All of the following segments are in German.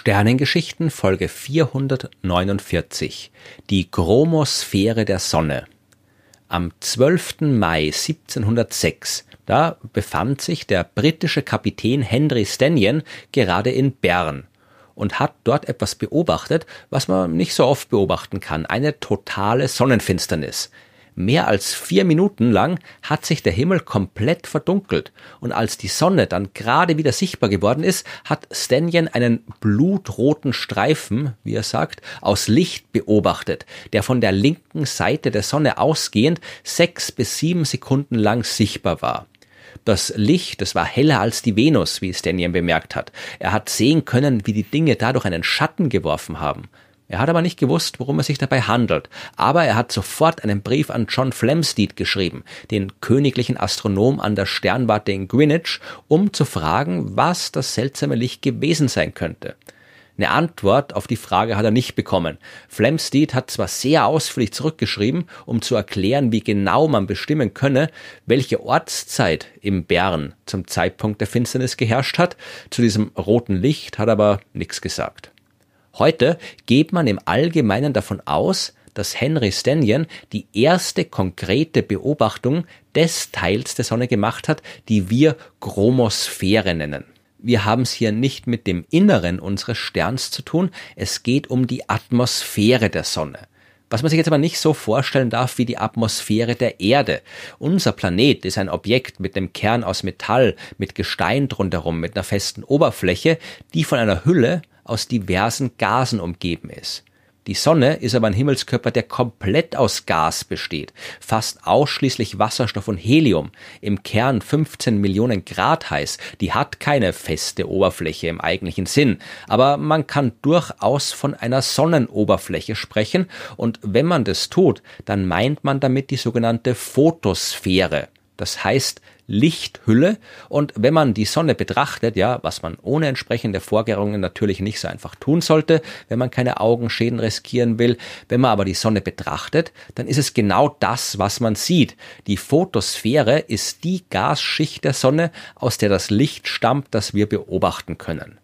Sternengeschichten Folge 449 Die Chromosphäre der Sonne. Am 12. Mai 1706, da befand sich der britische Kapitän Henry Stanyon gerade in Bern und hat dort etwas beobachtet, was man nicht so oft beobachten kann, eine totale Sonnenfinsternis. Mehr als vier Minuten lang hat sich der Himmel komplett verdunkelt und als die Sonne dann gerade wieder sichtbar geworden ist, hat Stanjen einen blutroten Streifen, wie er sagt, aus Licht beobachtet, der von der linken Seite der Sonne ausgehend sechs bis sieben Sekunden lang sichtbar war. Das Licht, das war heller als die Venus, wie Stanjen bemerkt hat. Er hat sehen können, wie die Dinge dadurch einen Schatten geworfen haben. Er hat aber nicht gewusst, worum es sich dabei handelt, aber er hat sofort einen Brief an John Flamsteed geschrieben, den königlichen Astronom an der Sternwarte in Greenwich, um zu fragen, was das seltsame Licht gewesen sein könnte. Eine Antwort auf die Frage hat er nicht bekommen. Flamsteed hat zwar sehr ausführlich zurückgeschrieben, um zu erklären, wie genau man bestimmen könne, welche Ortszeit im Bern zum Zeitpunkt der Finsternis geherrscht hat. Zu diesem roten Licht hat aber nichts gesagt. Heute geht man im Allgemeinen davon aus, dass Henry Stanyon die erste konkrete Beobachtung des Teils der Sonne gemacht hat, die wir Chromosphäre nennen. Wir haben es hier nicht mit dem Inneren unseres Sterns zu tun, es geht um die Atmosphäre der Sonne. Was man sich jetzt aber nicht so vorstellen darf wie die Atmosphäre der Erde. Unser Planet ist ein Objekt mit einem Kern aus Metall, mit Gestein drumherum, mit einer festen Oberfläche, die von einer Hülle aus diversen Gasen umgeben ist. Die Sonne ist aber ein Himmelskörper, der komplett aus Gas besteht, fast ausschließlich Wasserstoff und Helium, im Kern 15 Millionen Grad heiß. Die hat keine feste Oberfläche im eigentlichen Sinn, aber man kann durchaus von einer Sonnenoberfläche sprechen und wenn man das tut, dann meint man damit die sogenannte Photosphäre. Das heißt, Lichthülle. Und wenn man die Sonne betrachtet, ja, was man ohne entsprechende Vorkehrungen natürlich nicht so einfach tun sollte, wenn man keine Augenschäden riskieren will, wenn man aber die Sonne betrachtet, dann ist es genau das, was man sieht. Die Photosphäre ist die Gasschicht der Sonne, aus der das Licht stammt, das wir beobachten können.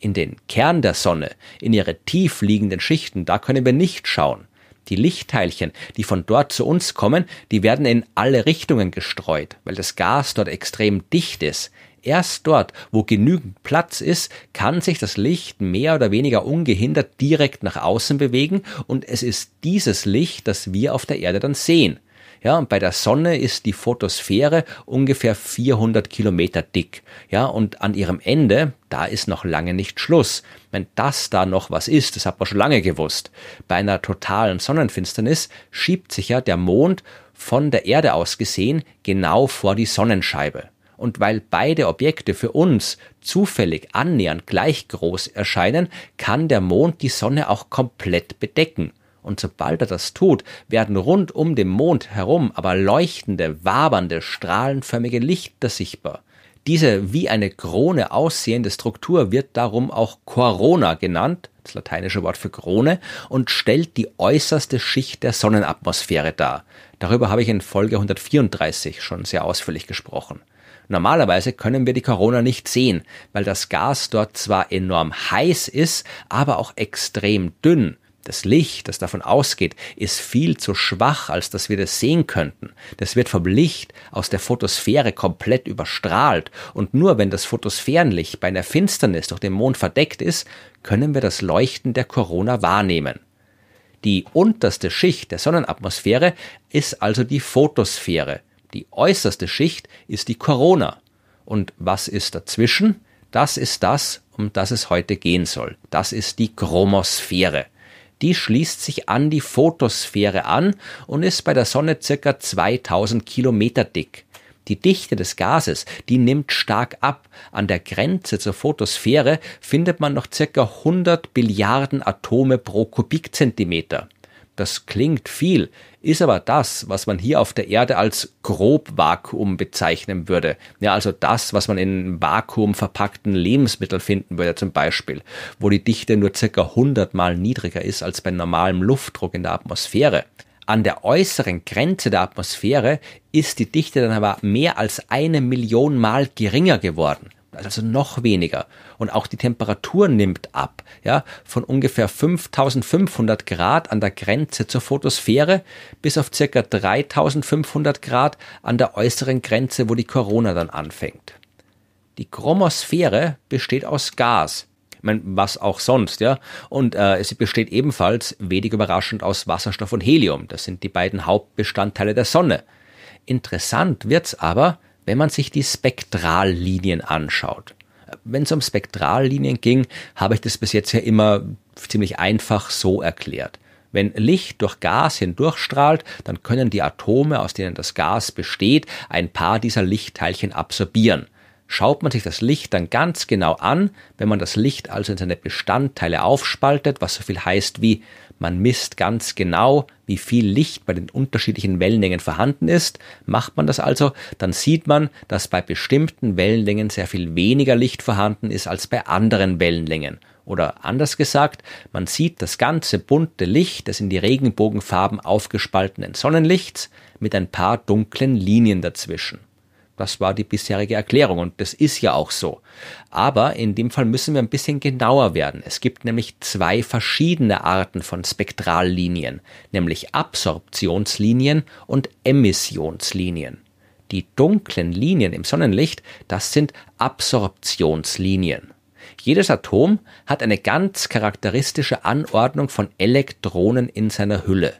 In den Kern der Sonne, in ihre tief liegenden Schichten, da können wir nicht schauen. Die Lichtteilchen, die von dort zu uns kommen, die werden in alle Richtungen gestreut, weil das Gas dort extrem dicht ist. Erst dort, wo genügend Platz ist, kann sich das Licht mehr oder weniger ungehindert direkt nach außen bewegen und es ist dieses Licht, das wir auf der Erde dann sehen. Ja, und bei der Sonne ist die Photosphäre ungefähr 400 Kilometer dick. Ja, und an ihrem Ende, da ist noch lange nicht Schluss. Wenn das da noch was ist, das hat man schon lange gewusst. Bei einer totalen Sonnenfinsternis schiebt sich ja der Mond von der Erde aus gesehen genau vor die Sonnenscheibe. Und weil beide Objekte für uns zufällig annähernd gleich groß erscheinen, kann der Mond die Sonne auch komplett bedecken und sobald er das tut, werden rund um den Mond herum aber leuchtende, wabernde, strahlenförmige Lichter sichtbar. Diese wie eine Krone aussehende Struktur wird darum auch Corona genannt, das lateinische Wort für Krone, und stellt die äußerste Schicht der Sonnenatmosphäre dar. Darüber habe ich in Folge 134 schon sehr ausführlich gesprochen. Normalerweise können wir die Corona nicht sehen, weil das Gas dort zwar enorm heiß ist, aber auch extrem dünn. Das Licht, das davon ausgeht, ist viel zu schwach, als dass wir das sehen könnten. Das wird vom Licht aus der Photosphäre komplett überstrahlt und nur wenn das Photosphärenlicht bei einer Finsternis durch den Mond verdeckt ist, können wir das Leuchten der Corona wahrnehmen. Die unterste Schicht der Sonnenatmosphäre ist also die Photosphäre. Die äußerste Schicht ist die Corona. Und was ist dazwischen? Das ist das, um das es heute gehen soll. Das ist die Chromosphäre. Die schließt sich an die Photosphäre an und ist bei der Sonne circa 2000 Kilometer dick. Die Dichte des Gases, die nimmt stark ab. An der Grenze zur Photosphäre findet man noch circa 100 Billiarden Atome pro Kubikzentimeter. Das klingt viel, ist aber das, was man hier auf der Erde als Grobvakuum bezeichnen würde. Ja, also das, was man in Vakuum verpackten Lebensmitteln finden würde, zum Beispiel, wo die Dichte nur ca. 100 mal niedriger ist als bei normalem Luftdruck in der Atmosphäre. An der äußeren Grenze der Atmosphäre ist die Dichte dann aber mehr als eine Million Mal geringer geworden also noch weniger. Und auch die Temperatur nimmt ab, ja, von ungefähr 5500 Grad an der Grenze zur Photosphäre bis auf circa 3500 Grad an der äußeren Grenze, wo die Corona dann anfängt. Die Chromosphäre besteht aus Gas. Ich meine, was auch sonst, ja. Und äh, sie besteht ebenfalls wenig überraschend aus Wasserstoff und Helium. Das sind die beiden Hauptbestandteile der Sonne. Interessant wird's aber, wenn man sich die Spektrallinien anschaut. Wenn es um Spektrallinien ging, habe ich das bis jetzt ja immer ziemlich einfach so erklärt. Wenn Licht durch Gas hindurchstrahlt, dann können die Atome, aus denen das Gas besteht, ein paar dieser Lichtteilchen absorbieren schaut man sich das Licht dann ganz genau an, wenn man das Licht also in seine Bestandteile aufspaltet, was so viel heißt wie man misst ganz genau, wie viel Licht bei den unterschiedlichen Wellenlängen vorhanden ist. Macht man das also, dann sieht man, dass bei bestimmten Wellenlängen sehr viel weniger Licht vorhanden ist als bei anderen Wellenlängen. Oder anders gesagt, man sieht das ganze bunte Licht des in die Regenbogenfarben aufgespaltenen Sonnenlichts mit ein paar dunklen Linien dazwischen. Das war die bisherige Erklärung und das ist ja auch so. Aber in dem Fall müssen wir ein bisschen genauer werden. Es gibt nämlich zwei verschiedene Arten von Spektrallinien, nämlich Absorptionslinien und Emissionslinien. Die dunklen Linien im Sonnenlicht, das sind Absorptionslinien. Jedes Atom hat eine ganz charakteristische Anordnung von Elektronen in seiner Hülle.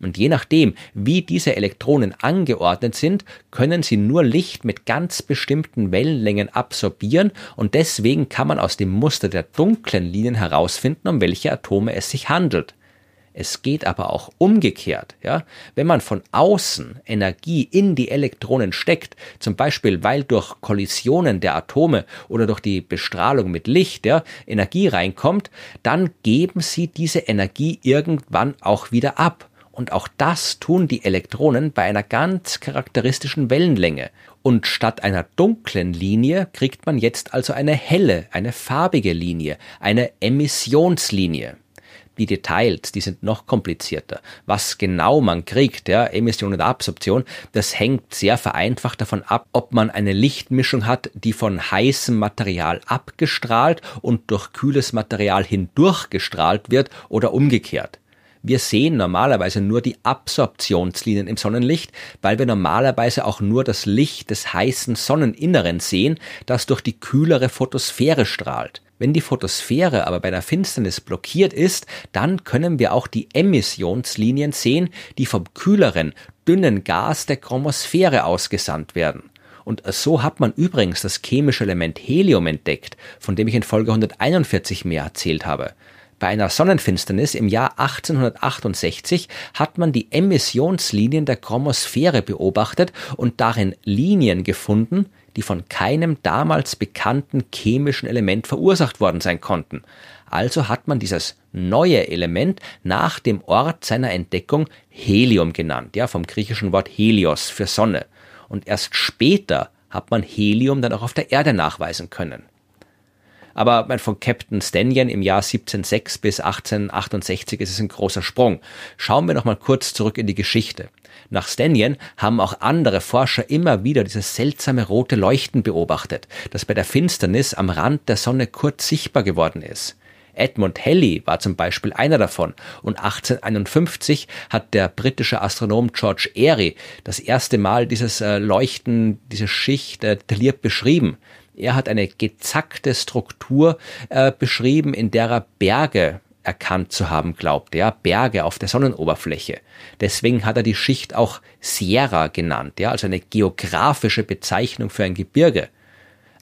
Und je nachdem, wie diese Elektronen angeordnet sind, können sie nur Licht mit ganz bestimmten Wellenlängen absorbieren und deswegen kann man aus dem Muster der dunklen Linien herausfinden, um welche Atome es sich handelt. Es geht aber auch umgekehrt. Ja? Wenn man von außen Energie in die Elektronen steckt, zum Beispiel weil durch Kollisionen der Atome oder durch die Bestrahlung mit Licht ja, Energie reinkommt, dann geben sie diese Energie irgendwann auch wieder ab. Und auch das tun die Elektronen bei einer ganz charakteristischen Wellenlänge. Und statt einer dunklen Linie kriegt man jetzt also eine helle, eine farbige Linie, eine Emissionslinie die Details, die sind noch komplizierter. Was genau man kriegt, ja, Emission und Absorption, das hängt sehr vereinfacht davon ab, ob man eine Lichtmischung hat, die von heißem Material abgestrahlt und durch kühles Material hindurchgestrahlt wird oder umgekehrt. Wir sehen normalerweise nur die Absorptionslinien im Sonnenlicht, weil wir normalerweise auch nur das Licht des heißen Sonneninneren sehen, das durch die kühlere Photosphäre strahlt. Wenn die Photosphäre aber bei der Finsternis blockiert ist, dann können wir auch die Emissionslinien sehen, die vom kühleren, dünnen Gas der Chromosphäre ausgesandt werden. Und so hat man übrigens das chemische Element Helium entdeckt, von dem ich in Folge 141 mehr erzählt habe. Bei einer Sonnenfinsternis im Jahr 1868 hat man die Emissionslinien der Chromosphäre beobachtet und darin Linien gefunden, die von keinem damals bekannten chemischen Element verursacht worden sein konnten. Also hat man dieses neue Element nach dem Ort seiner Entdeckung Helium genannt, ja, vom griechischen Wort Helios für Sonne. Und erst später hat man Helium dann auch auf der Erde nachweisen können aber von Captain Stanion im Jahr 1706 bis 1868 ist es ein großer Sprung. Schauen wir nochmal kurz zurück in die Geschichte. Nach Stanion haben auch andere Forscher immer wieder dieses seltsame rote Leuchten beobachtet, das bei der Finsternis am Rand der Sonne kurz sichtbar geworden ist. Edmund Halley war zum Beispiel einer davon und 1851 hat der britische Astronom George Airy das erste Mal dieses äh, Leuchten, diese Schicht äh, detailliert beschrieben. Er hat eine gezackte Struktur äh, beschrieben, in der er Berge erkannt zu haben glaubte, ja, Berge auf der Sonnenoberfläche. Deswegen hat er die Schicht auch Sierra genannt, ja, also eine geografische Bezeichnung für ein Gebirge.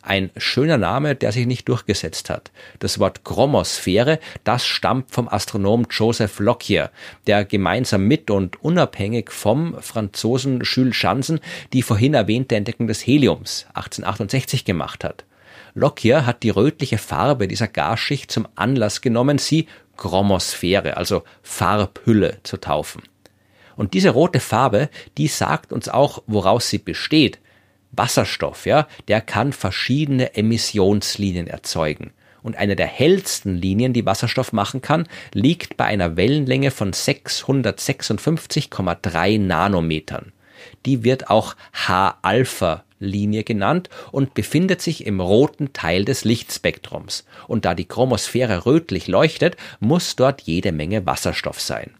Ein schöner Name, der sich nicht durchgesetzt hat. Das Wort Chromosphäre, das stammt vom Astronom Joseph Lockyer, der gemeinsam mit und unabhängig vom Franzosen Jules Janssen die vorhin erwähnte Entdeckung des Heliums 1868 gemacht hat. Lockyer hat die rötliche Farbe dieser Gasschicht zum Anlass genommen, sie Chromosphäre, also Farbhülle, zu taufen. Und diese rote Farbe, die sagt uns auch, woraus sie besteht, Wasserstoff, ja, der kann verschiedene Emissionslinien erzeugen. Und eine der hellsten Linien, die Wasserstoff machen kann, liegt bei einer Wellenlänge von 656,3 Nanometern. Die wird auch H-Alpha Linie genannt und befindet sich im roten Teil des Lichtspektrums. Und da die Chromosphäre rötlich leuchtet, muss dort jede Menge Wasserstoff sein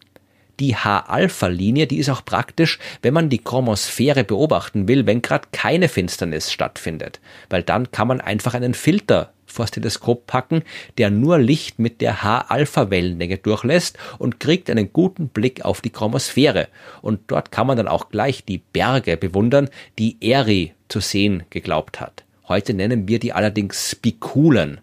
die H-Alpha-Linie, die ist auch praktisch, wenn man die Chromosphäre beobachten will, wenn gerade keine Finsternis stattfindet, weil dann kann man einfach einen Filter vors Teleskop packen, der nur Licht mit der H-Alpha-Wellenlänge durchlässt und kriegt einen guten Blick auf die Chromosphäre. Und dort kann man dann auch gleich die Berge bewundern, die Eri zu sehen geglaubt hat. Heute nennen wir die allerdings Spikulen.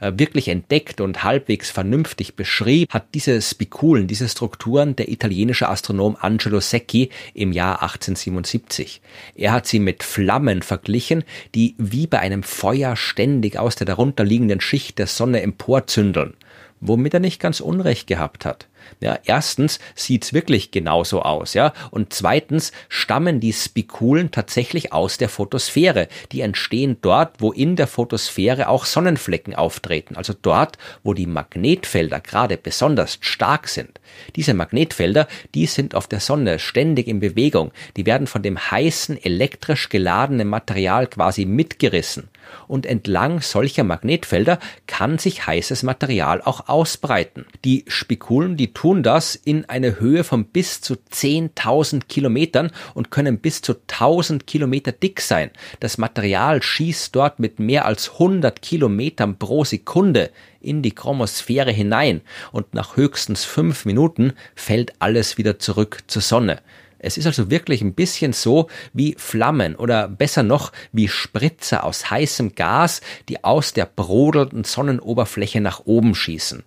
Äh, wirklich entdeckt und halbwegs vernünftig beschrieb, hat diese Spikulen, diese Strukturen der italienische Astronom Angelo Secchi im Jahr 1877. Er hat sie mit Flammen verglichen, die wie bei einem Feuer ständig aus der darunterliegenden Schicht der Sonne emporzündeln womit er nicht ganz Unrecht gehabt hat. Ja, erstens sieht's wirklich genauso aus, ja. Und zweitens stammen die Spikulen tatsächlich aus der Photosphäre. Die entstehen dort, wo in der Photosphäre auch Sonnenflecken auftreten. Also dort, wo die Magnetfelder gerade besonders stark sind. Diese Magnetfelder, die sind auf der Sonne ständig in Bewegung. Die werden von dem heißen, elektrisch geladenen Material quasi mitgerissen und entlang solcher Magnetfelder kann sich heißes Material auch ausbreiten. Die Spikulen, die tun das in eine Höhe von bis zu 10.000 Kilometern und können bis zu 1.000 Kilometer dick sein. Das Material schießt dort mit mehr als 100 Kilometern pro Sekunde in die Chromosphäre hinein und nach höchstens fünf Minuten fällt alles wieder zurück zur Sonne. Es ist also wirklich ein bisschen so wie Flammen oder besser noch wie Spritzer aus heißem Gas, die aus der brodelnden Sonnenoberfläche nach oben schießen.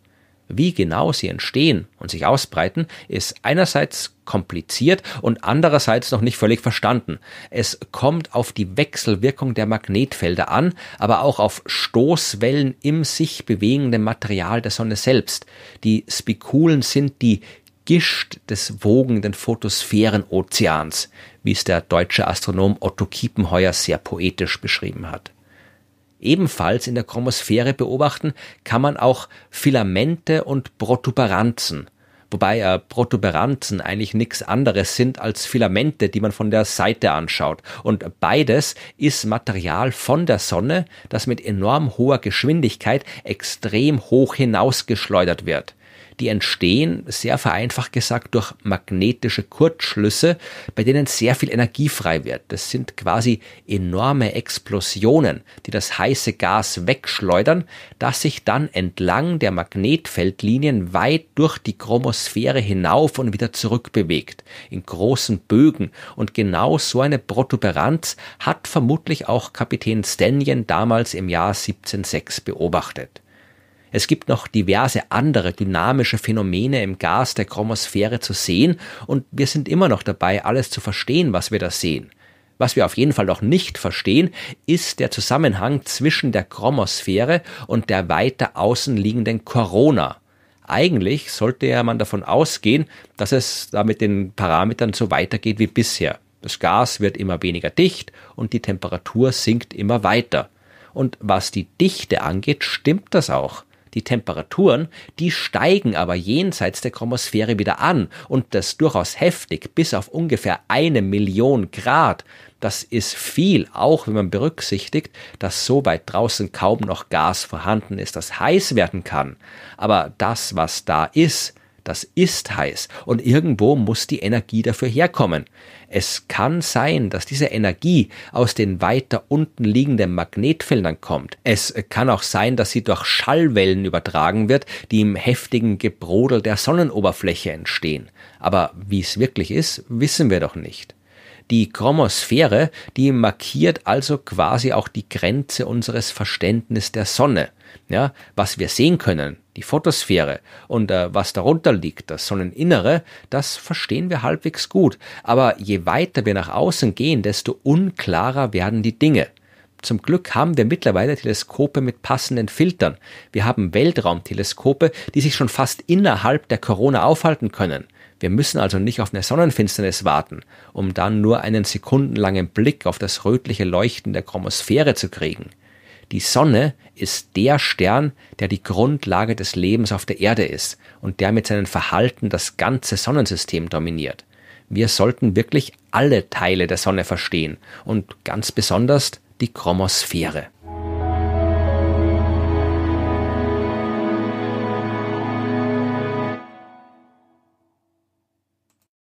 Wie genau sie entstehen und sich ausbreiten, ist einerseits kompliziert und andererseits noch nicht völlig verstanden. Es kommt auf die Wechselwirkung der Magnetfelder an, aber auch auf Stoßwellen im sich bewegenden Material der Sonne selbst. Die Spikulen sind die Gischt des wogenden Photosphärenozeans, wie es der deutsche Astronom Otto Kiepenheuer sehr poetisch beschrieben hat. Ebenfalls in der Chromosphäre beobachten kann man auch Filamente und Protuberanzen, wobei äh, Protuberanzen eigentlich nichts anderes sind als Filamente, die man von der Seite anschaut. Und beides ist Material von der Sonne, das mit enorm hoher Geschwindigkeit extrem hoch hinausgeschleudert wird die entstehen, sehr vereinfacht gesagt, durch magnetische Kurzschlüsse, bei denen sehr viel Energie frei wird. Das sind quasi enorme Explosionen, die das heiße Gas wegschleudern, das sich dann entlang der Magnetfeldlinien weit durch die Chromosphäre hinauf und wieder zurückbewegt, in großen Bögen. Und genau so eine Protuberanz hat vermutlich auch Kapitän Stanion damals im Jahr 1706 beobachtet. Es gibt noch diverse andere dynamische Phänomene im Gas der Chromosphäre zu sehen und wir sind immer noch dabei, alles zu verstehen, was wir da sehen. Was wir auf jeden Fall noch nicht verstehen, ist der Zusammenhang zwischen der Chromosphäre und der weiter außen liegenden Corona. Eigentlich sollte ja man davon ausgehen, dass es da mit den Parametern so weitergeht wie bisher. Das Gas wird immer weniger dicht und die Temperatur sinkt immer weiter. Und was die Dichte angeht, stimmt das auch. Die Temperaturen, die steigen aber jenseits der Chromosphäre wieder an und das durchaus heftig bis auf ungefähr eine Million Grad. Das ist viel, auch wenn man berücksichtigt, dass so weit draußen kaum noch Gas vorhanden ist, das heiß werden kann. Aber das, was da ist, das ist heiß und irgendwo muss die Energie dafür herkommen. Es kann sein, dass diese Energie aus den weiter unten liegenden Magnetfeldern kommt. Es kann auch sein, dass sie durch Schallwellen übertragen wird, die im heftigen Gebrodel der Sonnenoberfläche entstehen. Aber wie es wirklich ist, wissen wir doch nicht. Die Chromosphäre, die markiert also quasi auch die Grenze unseres Verständnisses der Sonne. Ja, was wir sehen können, die Photosphäre und äh, was darunter liegt, das Sonneninnere, das verstehen wir halbwegs gut. Aber je weiter wir nach außen gehen, desto unklarer werden die Dinge. Zum Glück haben wir mittlerweile Teleskope mit passenden Filtern. Wir haben Weltraumteleskope, die sich schon fast innerhalb der Corona aufhalten können. Wir müssen also nicht auf eine Sonnenfinsternis warten, um dann nur einen sekundenlangen Blick auf das rötliche Leuchten der Chromosphäre zu kriegen. Die Sonne ist der Stern, der die Grundlage des Lebens auf der Erde ist und der mit seinem Verhalten das ganze Sonnensystem dominiert. Wir sollten wirklich alle Teile der Sonne verstehen und ganz besonders die Chromosphäre.